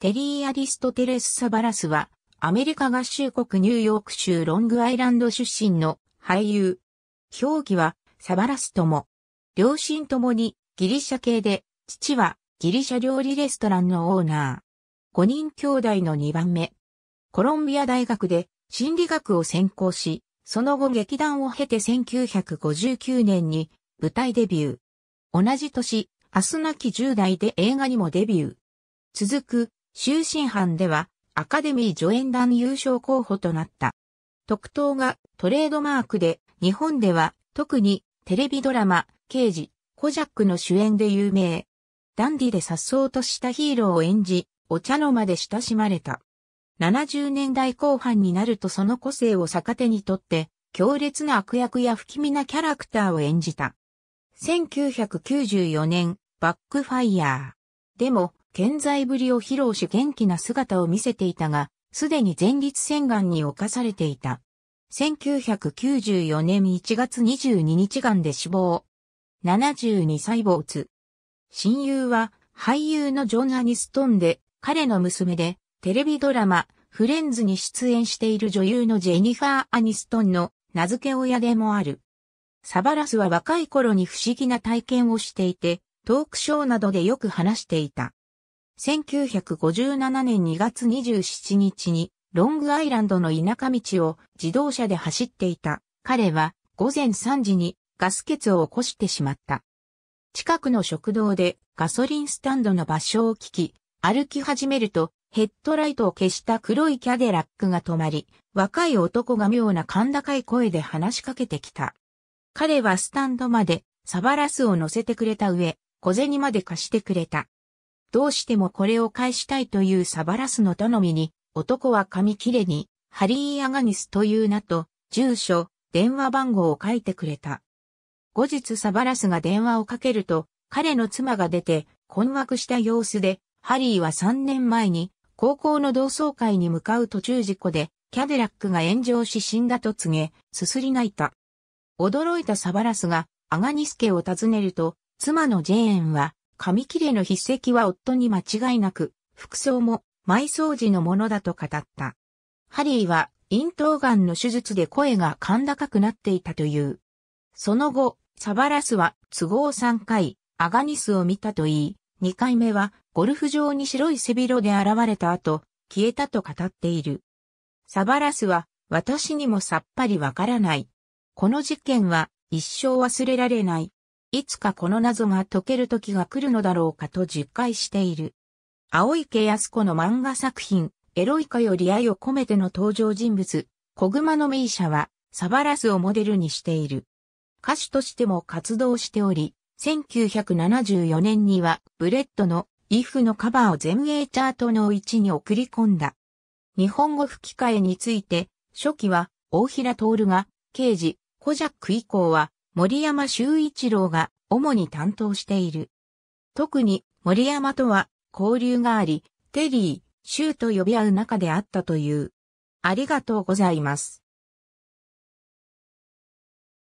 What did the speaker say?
テリー・アディストテレス・サバラスは、アメリカ合衆国ニューヨーク州ロングアイランド出身の俳優。表記は、サバラスとも。両親ともにギリシャ系で、父はギリシャ料理レストランのオーナー。5人兄弟の2番目。コロンビア大学で心理学を専攻し、その後劇団を経て1959年に舞台デビュー。同じ年、明日なき10代で映画にもデビュー。続く終身班ではアカデミー助演団優勝候補となった。特等がトレードマークで日本では特にテレビドラマ、刑事、コジャックの主演で有名。ダンディで颯爽としたヒーローを演じ、お茶の間で親しまれた。70年代後半になるとその個性を逆手にとって、強烈な悪役や不気味なキャラクターを演じた。1994年、バックファイヤー。でも、健在ぶりを披露し元気な姿を見せていたが、すでに前立腺がんに侵されていた。1994年1月22日がんで死亡。72歳没。親友は俳優のジョン・アニストンで、彼の娘で、テレビドラマ、フレンズに出演している女優のジェニファー・アニストンの名付け親でもある。サバラスは若い頃に不思議な体験をしていて、トークショーなどでよく話していた。1957年2月27日にロングアイランドの田舎道を自動車で走っていた彼は午前3時にガス欠を起こしてしまった。近くの食堂でガソリンスタンドの場所を聞き、歩き始めるとヘッドライトを消した黒いキャデラックが止まり、若い男が妙な甲高い声で話しかけてきた。彼はスタンドまでサバラスを乗せてくれた上、小銭まで貸してくれた。どうしてもこれを返したいというサバラスの頼みに、男は紙切れに、ハリー・アガニスという名と、住所、電話番号を書いてくれた。後日サバラスが電話をかけると、彼の妻が出て、困惑した様子で、ハリーは3年前に、高校の同窓会に向かう途中事故で、キャデラックが炎上し死んだと告げ、すすり泣いた。驚いたサバラスが、アガニス家を訪ねると、妻のジェーンは、紙切れの筆跡は夫に間違いなく、服装も埋葬時のものだと語った。ハリーは咽頭んの手術で声が甲高くなっていたという。その後、サバラスは都合3回、アガニスを見たといい、2回目はゴルフ場に白い背広で現れた後、消えたと語っている。サバラスは私にもさっぱりわからない。この事件は一生忘れられない。いつかこの謎が解ける時が来るのだろうかと実感している。青池康子の漫画作品、エロイカより愛を込めての登場人物、小熊のミーシャは、サバラスをモデルにしている。歌手としても活動しており、1974年には、ブレッドの、イフのカバーを全英チャートの位置に送り込んだ。日本語吹き替えについて、初期は、大平徹が、刑事、コジャック以降は、森山修一郎が主に担当している。特に森山とは交流があり、テリー、シューと呼び合う仲であったという。ありがとうございます。